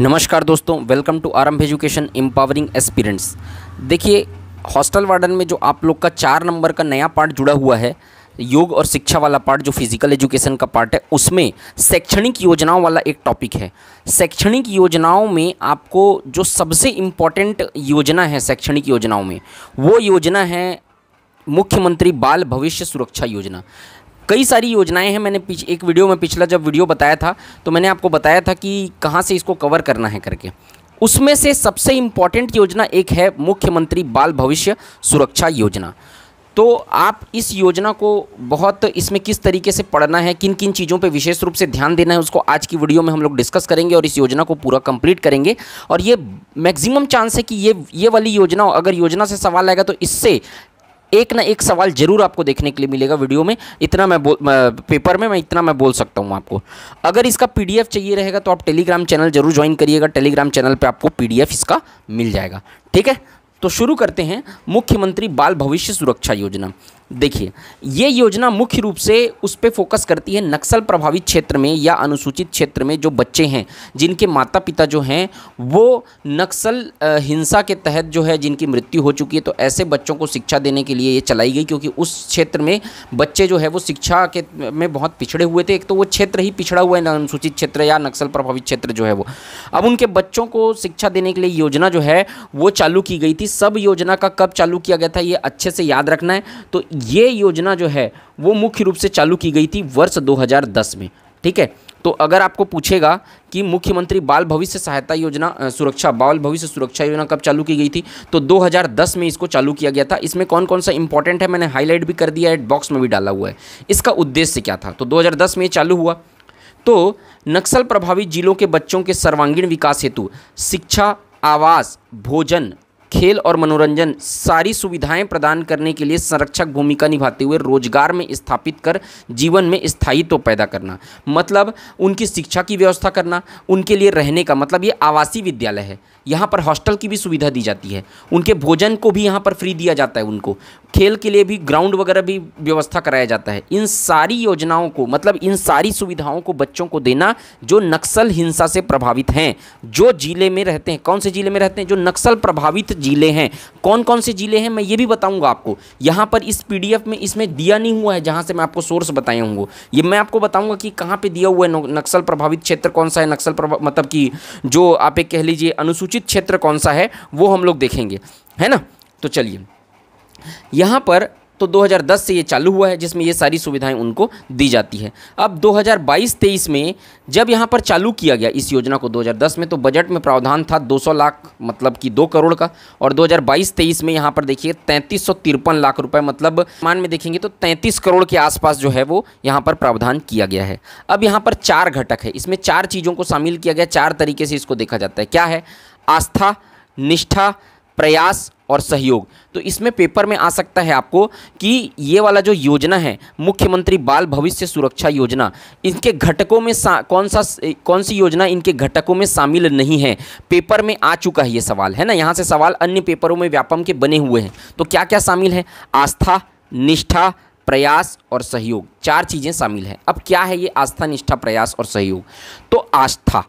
नमस्कार दोस्तों welcome to Aarambh education empowering aspirants देखिए हॉस्टल वार्डन में जो आप लोग का चार नंबर का नया पार्ट जुड़ा हुआ है योग और शिक्षा वाला पार्ट जो फिजिकल एजुकेशन का पार्ट है उसमें शैक्षणिक योजनाओं वाला एक टॉपिक है शैक्षणिक योजनाओं में आपको जो सबसे इम्पॉर्टेंट योजना है शैक्षणिक योजनाओं में वो योजना है मुख्यमंत्री बाल भविष्य सुरक्षा योजना कई सारी योजनाएं हैं मैंने पिछ एक वीडियो में पिछला जब वीडियो बताया था तो मैंने आपको बताया था कि कहाँ से इसको कवर करना है करके उसमें से सबसे इम्पॉर्टेंट योजना एक है मुख्यमंत्री बाल भविष्य सुरक्षा योजना तो आप इस योजना को बहुत इसमें किस तरीके से पढ़ना है किन किन चीज़ों पे विशेष रूप से ध्यान देना है उसको आज की वीडियो में हम लोग डिस्कस करेंगे और इस योजना को पूरा कंप्लीट करेंगे और ये मैक्सिमम चांस है कि ये ये वाली योजना अगर योजना से सवाल आएगा तो इससे एक ना एक सवाल जरूर आपको देखने के लिए मिलेगा वीडियो में इतना मैं बोल पेपर में मैं इतना मैं बोल सकता हूँ आपको अगर इसका पी चाहिए रहेगा तो आप टेलीग्राम चैनल जरूर ज्वाइन करिएगा टेलीग्राम चैनल पर आपको पी इसका मिल जाएगा ठीक है तो शुरू करते हैं मुख्यमंत्री बाल भविष्य सुरक्षा योजना देखिए ये योजना मुख्य रूप से उस पर फोकस करती है नक्सल प्रभावित क्षेत्र में या अनुसूचित क्षेत्र में जो बच्चे हैं जिनके माता पिता जो हैं वो नक्सल हिंसा के तहत जो है जिनकी मृत्यु हो चुकी है तो ऐसे बच्चों को शिक्षा देने के लिए ये चलाई गई क्योंकि उस क्षेत्र में बच्चे जो है वो शिक्षा के में बहुत पिछड़े हुए थे एक तो वो क्षेत्र ही पिछड़ा हुआ है अनुसूचित क्षेत्र या नक्सल प्रभावित क्षेत्र जो है वो अब उनके बच्चों को शिक्षा देने के लिए योजना जो है वो चालू की गई थी सब योजना का कब चालू किया गया था ये अच्छे से याद रखना है तो ये योजना जो है वो मुख्य रूप से चालू की गई थी वर्ष 2010 में ठीक है तो अगर आपको पूछेगा कि मुख्यमंत्री बाल भविष्य सहायता योजना सुरक्षा बाल भविष्य सुरक्षा योजना कब चालू की गई थी तो 2010 में इसको चालू किया गया था इसमें कौन कौन सा इंपॉर्टेंट है मैंने हाईलाइट भी कर दिया है बॉक्स में भी डाला हुआ है इसका उद्देश्य क्या था तो दो में ये चालू हुआ तो नक्सल प्रभावित जिलों के बच्चों के सर्वांगीण विकास हेतु शिक्षा आवास भोजन खेल और मनोरंजन सारी सुविधाएं प्रदान करने के लिए संरक्षक भूमिका निभाते हुए रोजगार में स्थापित कर जीवन में स्थायित्व तो पैदा करना मतलब उनकी शिक्षा की व्यवस्था करना उनके लिए रहने का मतलब ये आवासीय विद्यालय है यहाँ पर हॉस्टल की भी सुविधा दी जाती है उनके भोजन को भी यहाँ पर फ्री दिया जाता है उनको खेल के लिए भी ग्राउंड वगैरह भी व्यवस्था कराया जाता है इन सारी योजनाओं को मतलब इन सारी सुविधाओं को बच्चों को देना जो नक्सल हिंसा से प्रभावित हैं जो जिले में रहते हैं कौन से जिले में रहते हैं जो नक्सल प्रभावित ज़िले हैं कौन कौन से ज़िले हैं मैं ये भी बताऊंगा आपको यहाँ पर इस पीडीएफ में इसमें दिया नहीं हुआ है जहाँ से मैं आपको सोर्स बताया हूँ ये मैं आपको बताऊँगा कि कहाँ पर दिया हुआ है नक्सल प्रभावित क्षेत्र कौन सा है नक्सल मतलब कि जो आप एक कह लीजिए अनुसूचित क्षेत्र कौन सा है वो हम लोग देखेंगे है ना तो चलिए यहाँ पर तो 2010 से ये चालू हुआ है जिसमें ये सारी सुविधाएं उनको दी जाती है अब 2022-23 में जब यहाँ पर चालू किया गया इस योजना को 2010 में तो बजट में प्रावधान था 200 लाख मतलब कि 2 करोड़ का और 2022-23 में यहाँ पर देखिए तैंतीस लाख रुपए मतलब मान में देखेंगे तो तैंतीस करोड़ के आसपास जो है वो यहाँ पर प्रावधान किया गया है अब यहाँ पर चार घटक है इसमें चार चीज़ों को शामिल किया गया चार तरीके से इसको देखा जाता है क्या है आस्था निष्ठा प्रयास और सहयोग तो इसमें पेपर में आ सकता है आपको कि ये वाला जो योजना है मुख्यमंत्री बाल भविष्य सुरक्षा योजना इनके घटकों में कौन सा कौन सी योजना इनके घटकों में शामिल नहीं है पेपर में आ चुका है ये सवाल है ना यहाँ से सवाल अन्य पेपरों में व्यापम के बने हुए हैं तो क्या क्या शामिल है आस्था निष्ठा प्रयास और सहयोग चार चीज़ें शामिल हैं अब क्या है ये आस्था निष्ठा प्रयास और सहयोग तो आस्था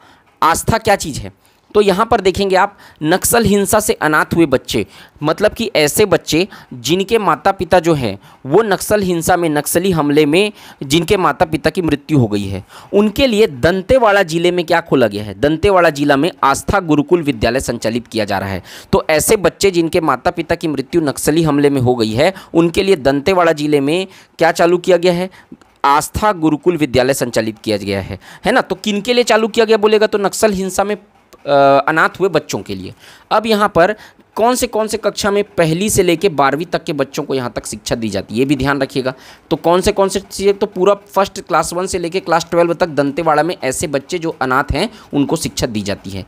आस्था क्या चीज़ है तो यहाँ पर देखेंगे आप नक्सल हिंसा से अनाथ हुए बच्चे मतलब कि ऐसे बच्चे जिनके माता पिता जो हैं वो नक्सल हिंसा में नक्सली हमले में जिनके माता पिता की मृत्यु हो गई है उनके लिए दंतेवाड़ा ज़िले में क्या खोला गया है दंतेवाड़ा ज़िला में आस्था गुरुकुल विद्यालय संचालित किया जा रहा है तो ऐसे बच्चे जिनके माता पिता की मृत्यु नक्सली हमले में हो गई है उनके लिए दंतेवाड़ा ज़िले में क्या चालू किया गया है आस्था गुरुकुल विद्यालय संचालित किया गया है है ना तो किन के लिए चालू किया गया बोलेगा तो नक्सल हिंसा में अनाथ हुए बच्चों के लिए अब यहाँ पर कौन से कौन से कक्षा में पहली से लेकर बारहवीं तक के बच्चों को यहाँ तक शिक्षा दी जाती है ये भी ध्यान रखिएगा तो कौन से कौन से चीज़ें तो पूरा फर्स्ट क्लास वन से लेकर क्लास ट्वेल्व तक दंतेवाड़ा में ऐसे बच्चे जो अनाथ हैं उनको शिक्षा दी जाती है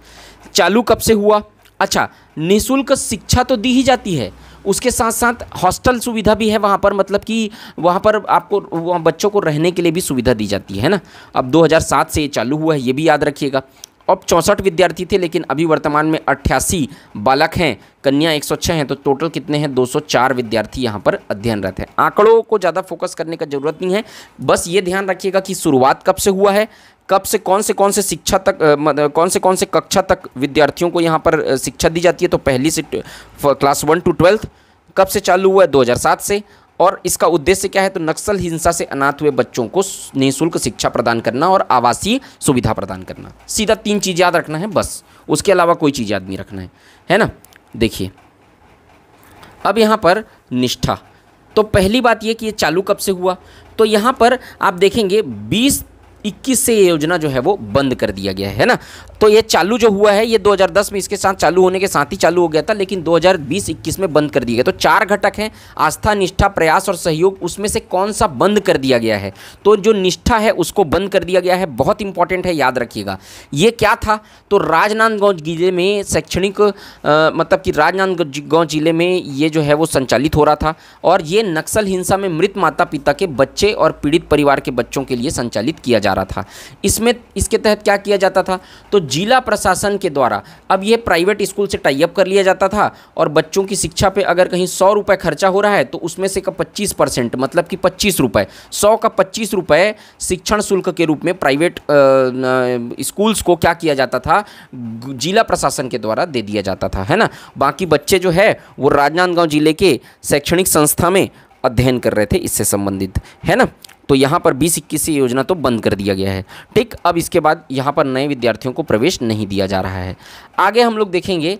चालू कब से हुआ अच्छा निःशुल्क शिक्षा तो दी ही जाती है उसके साथ साथ हॉस्टल सुविधा भी है वहाँ पर मतलब कि वहाँ पर आपको वहाँ बच्चों को रहने के लिए भी सुविधा दी जाती है ना अब 2007 से ये चालू हुआ है ये भी याद रखिएगा अब चौंसठ विद्यार्थी थे लेकिन अभी वर्तमान में अट्ठासी बालक हैं कन्या 106 हैं तो टोटल कितने हैं 204 विद्यार्थी यहाँ पर अध्ययनरत हैं आंकड़ों को ज़्यादा फोकस करने का ज़रूरत नहीं है बस ये ध्यान रखिएगा कि शुरुआत कब से हुआ है कब से कौन से कौन से शिक्षा तक कौन से कौन से कक्षा तक विद्यार्थियों को यहाँ पर शिक्षा दी जाती है तो पहली से क्लास वन टू ट्वेल्थ कब से चालू हुआ है दो से और इसका उद्देश्य क्या है तो नक्सल हिंसा से अनाथ हुए बच्चों को निःशुल्क शिक्षा प्रदान करना और आवासीय सुविधा प्रदान करना सीधा तीन चीज़ याद रखना है बस उसके अलावा कोई चीज़ याद नहीं रखना है है ना देखिए अब यहाँ पर निष्ठा तो पहली बात ये कि ये चालू कब से हुआ तो यहाँ पर आप देखेंगे 20 इक्कीस से ये योजना जो है वो बंद कर दिया गया है ना तो ये चालू जो हुआ है ये 2010 में इसके साथ चालू होने के साथ ही चालू हो गया था लेकिन 2020-21 में बंद कर दिया गया तो चार घटक हैं आस्था निष्ठा प्रयास और सहयोग उसमें से कौन सा बंद कर दिया गया है तो जो निष्ठा है उसको बंद कर दिया गया है बहुत इंपॉर्टेंट है याद रखिएगा ये क्या था तो राजनांदगांव जिले में शैक्षणिक मतलब कि राजनांदगांव जिले में ये जो है वो संचालित हो रहा था और ये नक्सल हिंसा में मृत माता पिता के बच्चे और पीड़ित परिवार के बच्चों के लिए संचालित किया जा जा रहा था इसमें इसके तहत क्या किया जाता था तो जिला प्रशासन के द्वारा अब ये प्राइवेट स्कूल से टाइप कर लिया जाता था और बच्चों की शिक्षा पे अगर कहीं सौ रुपये खर्चा हो रहा है तो उसमें से का पच्चीस परसेंट मतलब कि पच्चीस रुपये सौ का पच्चीस रुपये शिक्षण शुल्क के रूप में प्राइवेट स्कूल्स को क्या किया जाता था जिला प्रशासन के द्वारा दे दिया जाता था है ना बाकी बच्चे जो है वो राजनांदगांव जिले के शैक्षणिक संस्था में अध्ययन कर रहे थे इससे संबंधित है ना तो यहाँ पर बीस इक्कीस से योजना तो बंद कर दिया गया है ठीक अब इसके बाद यहाँ पर नए विद्यार्थियों को प्रवेश नहीं दिया जा रहा है आगे हम लोग देखेंगे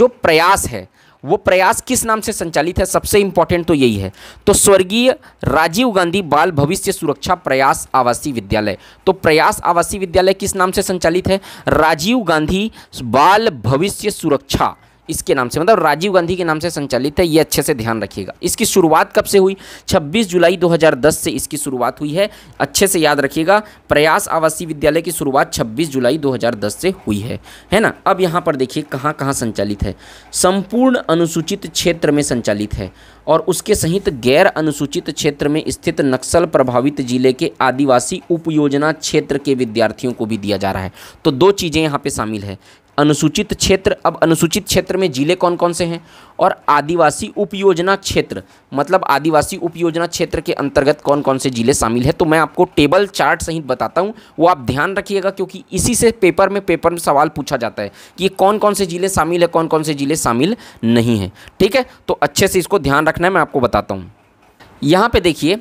जो प्रयास है वो प्रयास किस नाम से संचालित है सबसे इंपॉर्टेंट तो यही है तो स्वर्गीय राजीव गांधी बाल भविष्य सुरक्षा प्रयास आवासीय विद्यालय तो प्रयास आवासीय विद्यालय किस नाम से संचालित है राजीव गांधी बाल भविष्य सुरक्षा इसके नाम से मतलब राजीव गांधी के नाम से संचालित है ये अच्छे से ध्यान रखिएगा इसकी शुरुआत कब से हुई 26 जुलाई 2010 से इसकी शुरुआत हुई है अच्छे से याद रखिएगा प्रयास आवासीय विद्यालय की शुरुआत 26 जुलाई 2010 से हुई है है ना अब यहाँ पर देखिए कहाँ कहाँ संचालित है संपूर्ण अनुसूचित क्षेत्र में संचालित है और उसके सहित गैर अनुसूचित क्षेत्र में स्थित नक्सल प्रभावित जिले के आदिवासी उपयोजना क्षेत्र के विद्यार्थियों को भी दिया जा रहा है तो दो चीज़ें यहाँ पे शामिल है अनुसूचित क्षेत्र अब अनुसूचित क्षेत्र में जिले कौन कौन से हैं और आदिवासी उपयोजना क्षेत्र मतलब आदिवासी उपयोजना क्षेत्र के अंतर्गत कौन कौन से जिले शामिल हैं तो मैं आपको टेबल चार्ट सहित बताता हूँ वो आप ध्यान रखिएगा क्योंकि इसी से पेपर में पेपर में सवाल पूछा जाता है कि कौन कौन से जिले शामिल है कौन कौन से जिले शामिल नहीं हैं ठीक है तो अच्छे से इसको ध्यान रखना है मैं आपको बताता हूँ यहाँ पर देखिए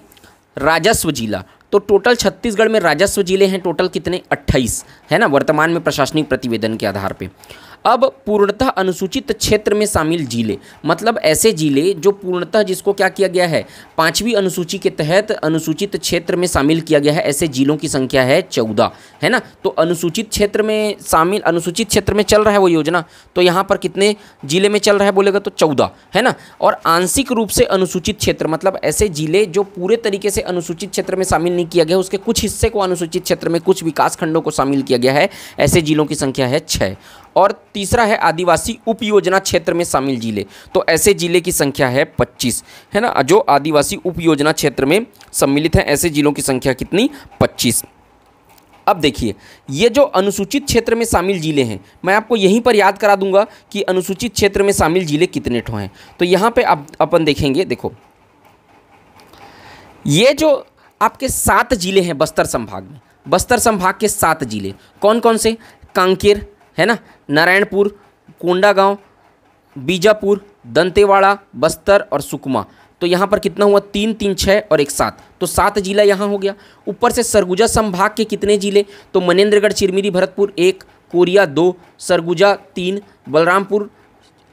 राजस्व जिला तो टोटल छत्तीसगढ़ में राजस्व जिले हैं टोटल कितने अट्ठाईस है ना वर्तमान में प्रशासनिक प्रतिवेदन के आधार पर अब पूर्णतः अनुसूचित क्षेत्र में शामिल जिले मतलब ऐसे जिले जो पूर्णतः जिसको क्या किया गया है पाँचवीं अनुसूची के तहत अनुसूचित क्षेत्र में शामिल किया गया है ऐसे जिलों की संख्या है चौदह है ना तो अनुसूचित क्षेत्र में शामिल अनुसूचित क्षेत्र में चल रहा है वो योजना तो यहाँ पर कितने जिले में चल रहा है बोलेगा तो चौदह है ना और आंशिक रूप से अनुसूचित क्षेत्र मतलब ऐसे जिले जो पूरे तरीके से अनुसूचित क्षेत्र में शामिल नहीं किया गया उसके कुछ हिस्से को अनुसूचित क्षेत्र में कुछ विकास खंडों को शामिल किया गया है ऐसे जिलों की संख्या है छः और तीसरा है आदिवासी उप योजना क्षेत्र में शामिल जिले तो ऐसे जिले की संख्या है पच्चीस है ना जो आदिवासी उप योजना क्षेत्र में सम्मिलित हैं ऐसे जिलों की संख्या कितनी पच्चीस अब देखिए ये जो अनुसूचित क्षेत्र में शामिल जिले हैं मैं आपको यहीं पर याद करा दूंगा कि अनुसूचित क्षेत्र में शामिल जिले कितने ठो हैं तो यहाँ पे आप अपन देखेंगे देखो ये जो आपके सात जिले हैं बस्तर संभाग में बस्तर संभाग के सात जिले कौन कौन से कांकेर है ना नारायणपुर कोंडा गांव बीजापुर दंतेवाड़ा बस्तर और सुकमा तो यहाँ पर कितना हुआ तीन तीन छः और एक सात तो सात जिला यहाँ हो गया ऊपर से सरगुजा संभाग के कितने जिले तो मनेन्द्रगढ़ चिरमिरी भरतपुर एक कोरिया दो सरगुजा तीन बलरामपुर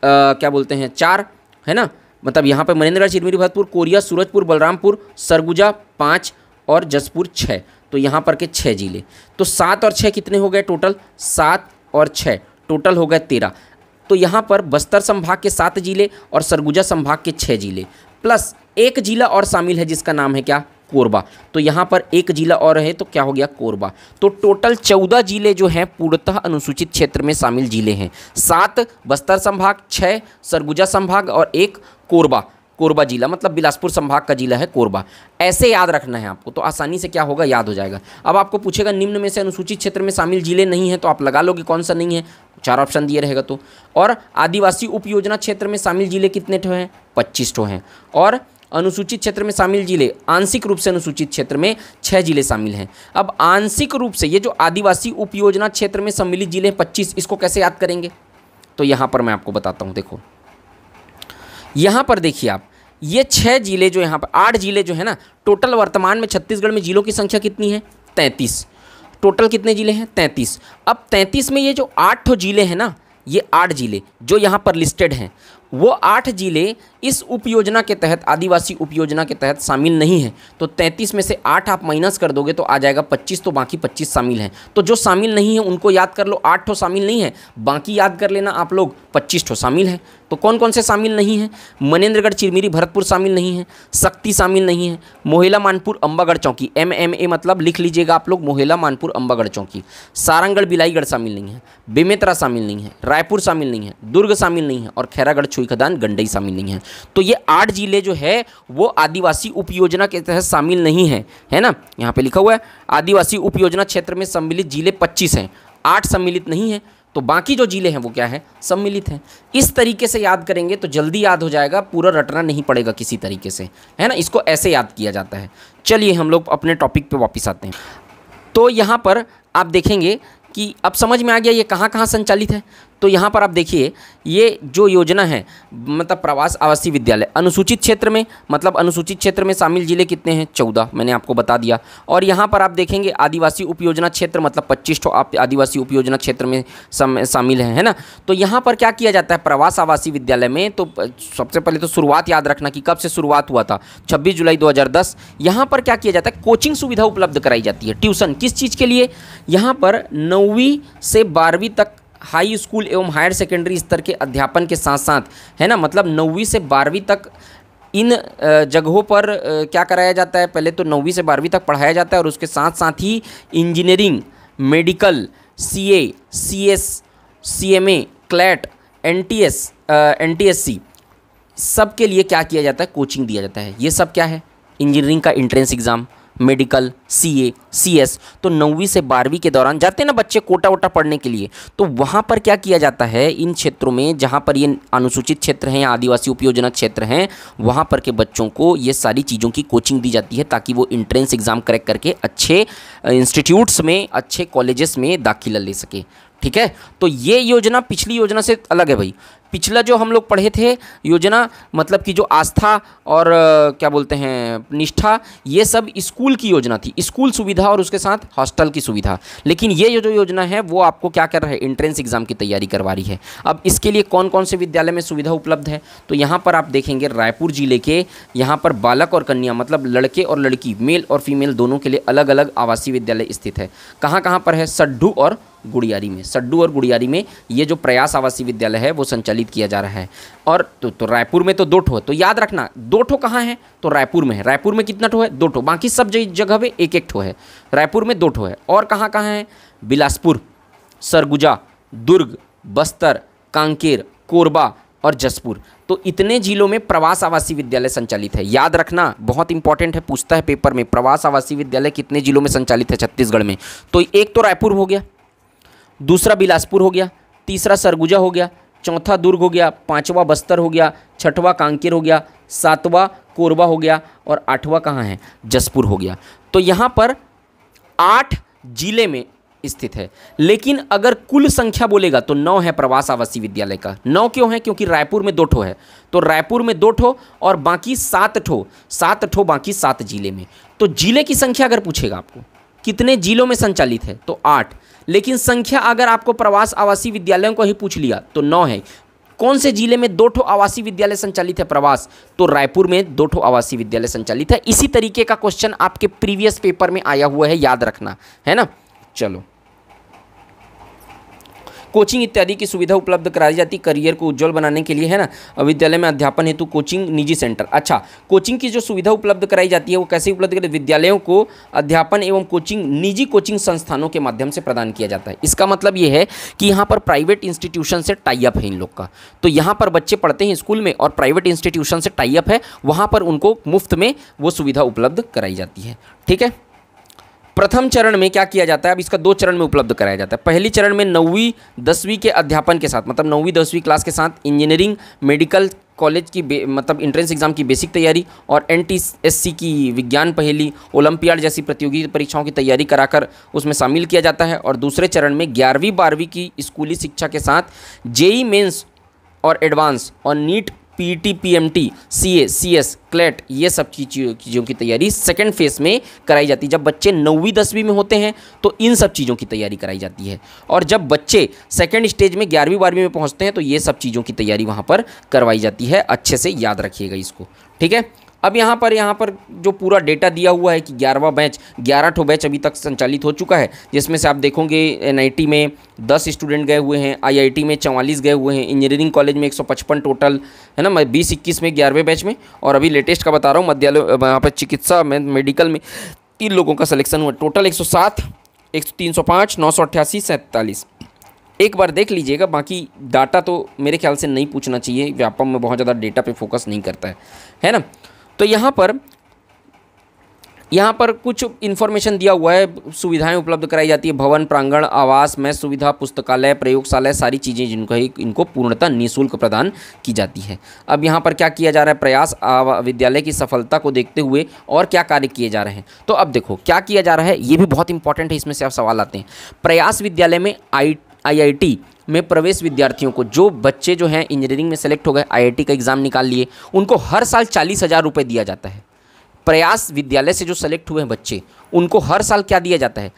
क्या बोलते हैं चार है ना मतलब यहाँ पर मनेन्द्रगढ़ चिरमिरी भरतपुर कोरिया सूरजपुर बलरामपुर सरगुजा पाँच और जसपुर छः तो यहाँ पर के छः जिले तो सात और छः कितने हो गए टोटल सात और छः टोटल हो गए तेरह तो यहाँ पर बस्तर संभाग के सात जिले और सरगुजा संभाग के छः जिले प्लस एक जिला और शामिल है जिसका नाम है क्या कोरबा तो यहाँ पर एक जिला और है तो क्या हो गया कोरबा तो टोटल चौदह जिले जो हैं पूर्णतः अनुसूचित क्षेत्र में शामिल जिले हैं सात बस्तर संभाग छः सरगुजा संभाग और एक कोरबा कोरबा जिला मतलब बिलासपुर संभाग का जिला है कोरबा ऐसे याद रखना है आपको तो आसानी से क्या होगा याद हो जाएगा अब आपको पूछेगा निम्न में से अनुसूचित क्षेत्र में शामिल जिले नहीं हैं तो आप लगा लोगे कौन सा नहीं है चार ऑप्शन दिए रहेगा तो और आदिवासी उप क्षेत्र में शामिल जिले कितने ठो हैं पच्चीस ठो हैं और अनुसूचित क्षेत्र में शामिल जिले आंशिक रूप से अनुसूचित क्षेत्र में छः जिले शामिल हैं अब आंशिक रूप से ये जो आदिवासी उप क्षेत्र में सम्मिलित जिले पच्चीस इसको कैसे याद करेंगे तो यहाँ पर मैं आपको बताता हूँ देखो यहाँ पर देखिए आप ये छः ज़िले जो यहाँ पर आठ ज़िले जो है ना टोटल वर्तमान में छत्तीसगढ़ में ज़िलों की संख्या कितनी है तैंतीस टोटल कितने ज़िले हैं तैंतीस अब तैंतीस में ये जो आठ ज़िले हैं ना ये आठ ज़िले जो यहाँ पर लिस्टेड हैं वो आठ जिले इस उपयोजना के तहत आदिवासी उपयोजना के तहत शामिल नहीं है तो 33 में से आठ आप माइनस कर दोगे तो आ जाएगा 25 तो बाकी 25 शामिल हैं तो जो शामिल नहीं है उनको याद कर लो आठ ठो शामिल नहीं है बाकी याद कर लेना आप लोग 25 ठो शामिल हैं तो कौन कौन से शामिल नहीं है मनेन्द्रगढ़ चिरमिरी भरतपुर शामिल नहीं है शक्ति शामिल नहीं है मोहेला मानपुर अम्बागढ़ चौकी एम एम ए मतलब लिख लीजिएगा आप लोग मोहिला मानपुर अम्बागढ़ चौकी सारंगढ़ बिलाईगढ़ शामिल नहीं है बेमेतरा शामिल नहीं है रायपुर शामिल नहीं है दुर्ग शामिल नहीं है और खैरागढ़ छुई खदान गंडई शामिल नहीं है तो ये आठ जिले जो है वो आदिवासी उप योजना के तहत शामिल नहीं है है ना यहाँ पे लिखा हुआ है आदिवासी उप योजना क्षेत्र में सम्मिलित जिले पच्चीस हैं आठ सम्मिलित नहीं है तो बाकी जो जिले हैं वो क्या है सम्मिलित हैं इस तरीके से याद करेंगे तो जल्दी याद हो जाएगा पूरा रटना नहीं पड़ेगा किसी तरीके से है ना इसको ऐसे याद किया जाता है चलिए हम लोग अपने टॉपिक पे वापस आते हैं तो यहाँ पर आप देखेंगे कि अब समझ में आ गया ये कहाँ कहाँ संचालित है तो यहाँ पर आप देखिए ये जो योजना है मतलब प्रवास आवासीय विद्यालय अनुसूचित क्षेत्र में मतलब अनुसूचित क्षेत्र में शामिल जिले कितने हैं चौदह मैंने आपको बता दिया और यहाँ पर आप देखेंगे आदिवासी उपयोजना क्षेत्र मतलब पच्चीस आप आदिवासी उपयोजना क्षेत्र में शामिल हैं है ना तो यहाँ पर क्या किया जाता है प्रवास आवासीय विद्यालय में तो सबसे पहले तो शुरुआत याद रखना कि कब से शुरुआत हुआ था छब्बीस जुलाई दो हज़ार यहाँ पर क्या किया जाता है कोचिंग सुविधा उपलब्ध कराई जाती है ट्यूशन किस चीज़ के लिए यहाँ पर नौवीं से बारहवीं तक हाई स्कूल एवं हायर सेकेंडरी स्तर के अध्यापन के साथ साथ है ना मतलब नौवीं से बारहवीं तक इन जगहों पर क्या कराया जाता है पहले तो नौवीं से बारहवीं तक पढ़ाया जाता है और उसके साथ साथ ही engineering medical C A C S C M A CLAT N T S N T S C सब के लिए क्या किया जाता है कोचिंग दिया जाता है ये सब क्या है इंजीनियरिंग का entrance exam medical CA CS तो नौवीं से बारहवीं के दौरान जाते हैं ना बच्चे कोटा वोटा पढ़ने के लिए तो वहाँ पर क्या किया जाता है इन क्षेत्रों में जहाँ पर ये अनुसूचित क्षेत्र हैं या आदिवासी उपयोजना क्षेत्र हैं वहाँ पर के बच्चों को ये सारी चीज़ों की कोचिंग दी जाती है ताकि वो इंट्रेंस एग्ज़ाम क्रैक करके अच्छे इंस्टीट्यूट्स में अच्छे कॉलेजेस में दाखिला ले सके ठीक है तो ये योजना पिछली योजना से अलग है भाई पिछला जो हम लोग पढ़े थे योजना मतलब कि जो आस्था और क्या बोलते हैं निष्ठा ये सब स्कूल की योजना थी स्कूल सुविधा और उसके साथ हॉस्टल की सुविधा लेकिन ये जो योजना है वो आपको क्या कर रहा है एंट्रेंस एग्ज़ाम की तैयारी करवा रही है अब इसके लिए कौन कौन से विद्यालय में सुविधा उपलब्ध है तो यहाँ पर आप देखेंगे रायपुर ज़िले के यहाँ पर बालक और कन्या मतलब लड़के और लड़की मेल और फीमेल दोनों के लिए अलग अलग आवासीय विद्यालय स्थित है कहाँ कहाँ पर है सड्डू और गुड़ियारी में सड्डू और गुड़ियारी में ये जो प्रयास आवासीय विद्यालय है वो संचालित संचालित किया जा रहा है और तो, तो रायपुर में तो दो ठो है तो याद रखना दो ठो कहाँ है तो रायपुर में है रायपुर में कितना ठो है दो ठो बाकी सब जगह पे एक एक ठो है रायपुर में दो ठो है और कहाँ कहाँ है बिलासपुर सरगुजा दुर्ग बस्तर कांकेर कोरबा और जसपुर तो इतने जिलों में प्रवास आवासीय विद्यालय संचालित है याद रखना बहुत इंपॉर्टेंट है पूछता है पेपर में प्रवास आवासीय विद्यालय कितने जिलों में संचालित है छत्तीसगढ़ में तो एक तो रायपुर हो गया दूसरा बिलासपुर हो गया तीसरा सरगुजा हो गया चौथा दुर्ग हो गया पांचवा बस्तर हो गया छठवा कांकेर हो गया सातवा कोरबा हो गया और आठवा कहाँ है जसपुर हो गया तो यहाँ पर आठ जिले में स्थित है लेकिन अगर कुल संख्या बोलेगा तो नौ है प्रवास आवासीय विद्यालय का नौ क्यों है क्योंकि रायपुर में दो ठो है तो रायपुर में दो ठो और बाकी सात ठो सात ठो बाकी सात जिले में तो जिले की संख्या अगर पूछेगा आपको कितने जिलों में संचालित है तो आठ लेकिन संख्या अगर आपको प्रवास आवासीय विद्यालयों को ही पूछ लिया तो नौ है कौन से जिले में दो ठो आवासीय विद्यालय संचालित है प्रवास तो रायपुर में दो ठो आवासीय विद्यालय संचालित है इसी तरीके का क्वेश्चन आपके प्रीवियस पेपर में आया हुआ है याद रखना है ना चलो कोचिंग इत्यादि की सुविधा उपलब्ध कराई जाती करियर को उज्जवल बनाने के लिए है ना विद्यालय में अध्यापन हेतु कोचिंग निजी सेंटर अच्छा कोचिंग की जो सुविधा उपलब्ध कराई जाती है वो कैसे उपलब्ध कराई विद्यालयों को अध्यापन एवं कोचिंग निजी कोचिंग संस्थानों के माध्यम से प्रदान किया जाता है इसका मतलब ये है कि यहाँ पर प्राइवेट इंस्टीट्यूशन से टाइप है इन लोग का तो यहाँ पर बच्चे पढ़ते हैं स्कूल में और प्राइवेट इंस्टीट्यूशन से टाइप है वहाँ पर उनको मुफ्त में वो सुविधा उपलब्ध कराई जाती है ठीक है प्रथम चरण में क्या किया जाता है अब इसका दो चरण में उपलब्ध कराया जाता है पहली चरण में नौवीं दसवीं के अध्यापन के साथ मतलब नौवीं दसवीं क्लास के साथ इंजीनियरिंग मेडिकल कॉलेज की मतलब एंट्रेंस एग्ज़ाम की बेसिक तैयारी और एन की विज्ञान पहेली ओलंपियाड जैसी प्रतियोगी परीक्षाओं की तैयारी कराकर उसमें शामिल किया जाता है और दूसरे चरण में ग्यारहवीं बारहवीं की स्कूली शिक्षा के साथ जेई मेन्स और एडवांस और NEET P T P M T C A C S CLAT ये सब चीज़ों चीज़ों की तैयारी सेकेंड फेज़ में कराई जाती है जब बच्चे नौवीं दसवीं में होते हैं तो इन सब चीज़ों की तैयारी कराई जाती है और जब बच्चे सेकेंड स्टेज में ग्यारहवीं बारहवीं में पहुँचते हैं तो ये सब चीज़ों की तैयारी वहाँ पर करवाई जाती है अच्छे से याद रखिएगा इसको ठीक है अब यहाँ पर यहाँ पर जो पूरा डेटा दिया हुआ है कि ग्यारहवा बैच ग्यारह ठो बैच अभी तक संचालित हो चुका है जिसमें से आप देखोगे एन में दस स्टूडेंट गए हुए हैं आईआईटी में चवालीस गए हुए हैं इंजीनियरिंग कॉलेज में एक सौ पचपन टोटल है ना मैं बीस इक्कीस में ग्यारहवें बैच में और अभी लेटेस्ट का बता रहा हूँ मध्यालय यहाँ पर चिकित्सा में मेडिकल में तीन लोगों का सलेक्शन हुआ टोटल एक सौ सात एक सौ तीन सौ पाँच नौ सौ अट्ठासी सैंतालीस एक बार देख लीजिएगा बाकी डाटा तो मेरे ख्याल से नहीं पूछना चाहिए व्यापम में बहुत ज़्यादा डेटा पे फोकस नहीं करता है है ना तो यहाँ पर यहाँ पर कुछ इन्फॉर्मेशन दिया हुआ है सुविधाएं उपलब्ध कराई जाती है भवन प्रांगण आवास में सुविधा पुस्तकालय प्रयोगशाला सारी चीज़ें जिनको इनको पूर्णतः निःशुल्क प्रदान की जाती है अब यहाँ पर क्या किया जा रहा है प्रयास विद्यालय की सफलता को देखते हुए और क्या कार्य किए जा रहे हैं तो अब देखो क्या किया जा रहा है ये भी बहुत इंपॉर्टेंट है इसमें से आप सवाल आते हैं प्रयास विद्यालय में आई आई में प्रवेश विद्यार्थियों को जो बच्चे जो हैं इंजीनियरिंग में सेलेक्ट हो गए आईआईटी का एग्ज़ाम निकाल लिए उनको हर साल चालीस हज़ार रुपये दिया जाता है प्रयास विद्यालय से जो सेलेक्ट हुए हैं बच्चे उनको हर साल क्या दिया जाता है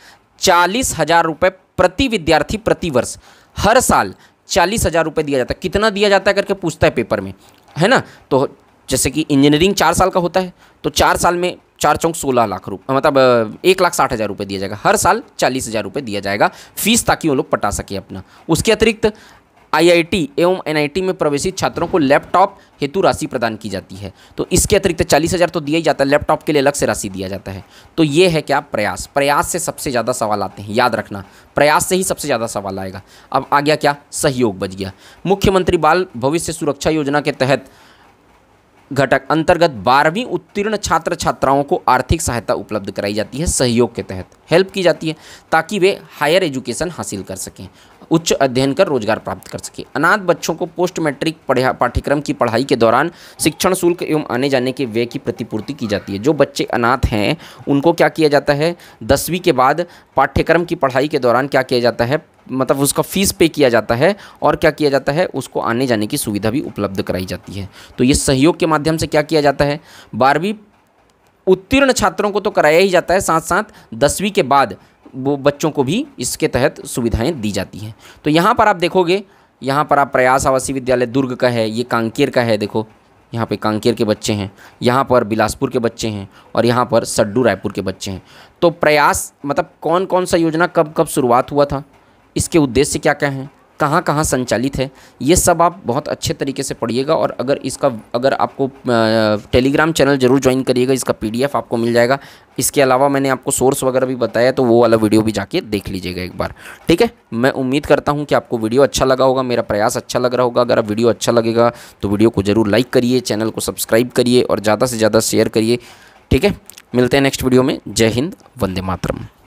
चालीस हज़ार रुपये प्रति विद्यार्थी प्रति वर्ष हर साल चालीस हज़ार रुपये दिया जाता है कितना दिया जाता है करके पूछता है पेपर में है ना तो जैसे कि इंजीनियरिंग चार साल का होता है तो चार साल में चार चौंक सोलह लाख रुपये मतलब एक लाख साठ हज़ार रुपये दिया जाएगा हर साल चालीस हज़ार रुपये दिया जाएगा फीस ताकि वो लोग पटा सके अपना उसके अतिरिक्त आईआईटी एवं एनआईटी में प्रवेशित छात्रों को लैपटॉप हेतु राशि प्रदान की जाती है तो इसके अतिरिक्त चालीस हज़ार तो दिया ही जाता है लैपटॉप के लिए अलग से राशि दिया जाता है तो ये है क्या प्रयास प्रयास से सबसे ज़्यादा सवाल आते हैं याद रखना प्रयास से ही सबसे ज़्यादा सवाल आएगा अब आ गया क्या सहयोग बच गया मुख्यमंत्री बाल भविष्य सुरक्षा योजना के तहत घटक अंतर्गत बारहवीं उत्तीर्ण छात्र छात्राओं को आर्थिक सहायता उपलब्ध कराई जाती है सहयोग के तहत हेल्प की जाती है ताकि वे हायर एजुकेशन हासिल कर सकें उच्च अध्ययन कर रोजगार प्राप्त कर सके अनाथ बच्चों को पोस्ट मैट्रिक पाठ्यक्रम की पढ़ाई के दौरान शिक्षण शुल्क एवं आने जाने के व्यय की प्रतिपूर्ति की जाती है जो बच्चे अनाथ हैं उनको क्या किया जाता है दसवीं के बाद पाठ्यक्रम की पढ़ाई के दौरान क्या किया जाता है मतलब उसका फ़ीस पे किया जाता है और क्या किया जाता है उसको आने जाने की सुविधा भी उपलब्ध कराई जाती है तो ये सहयोग के माध्यम से क्या किया जाता है बारहवीं उत्तीर्ण छात्रों को तो कराया ही जाता है साथ साथ दसवीं के बाद वो बच्चों को भी इसके तहत सुविधाएं दी जाती हैं तो यहाँ पर आप देखोगे यहाँ पर आप प्रयास आवासीय विद्यालय दुर्ग का है ये कांकेर का है देखो यहाँ पे कांकेर के बच्चे हैं यहाँ पर बिलासपुर के बच्चे हैं और यहाँ पर सड्डू रायपुर के बच्चे हैं तो प्रयास मतलब कौन कौन सा योजना कब कब शुरुआत हुआ था इसके उद्देश्य क्या क्या हैं कहाँ कहाँ संचालित है ये सब आप बहुत अच्छे तरीके से पढ़िएगा और अगर इसका अगर आपको टेलीग्राम चैनल जरूर ज्वाइन करिएगा इसका पीडीएफ आपको मिल जाएगा इसके अलावा मैंने आपको सोर्स वगैरह भी बताया तो वो वाला वीडियो भी जाके देख लीजिएगा एक बार ठीक है मैं उम्मीद करता हूँ कि आपको वीडियो अच्छा लगा होगा मेरा प्रयास अच्छा लग रहा होगा अगर आप वीडियो अच्छा लगेगा तो वीडियो को ज़रूर लाइक करिए चैनल को सब्सक्राइब करिए और ज़्यादा से ज़्यादा शेयर करिए ठीक है मिलते हैं नेक्स्ट वीडियो में जय हिंद वंदे मातरम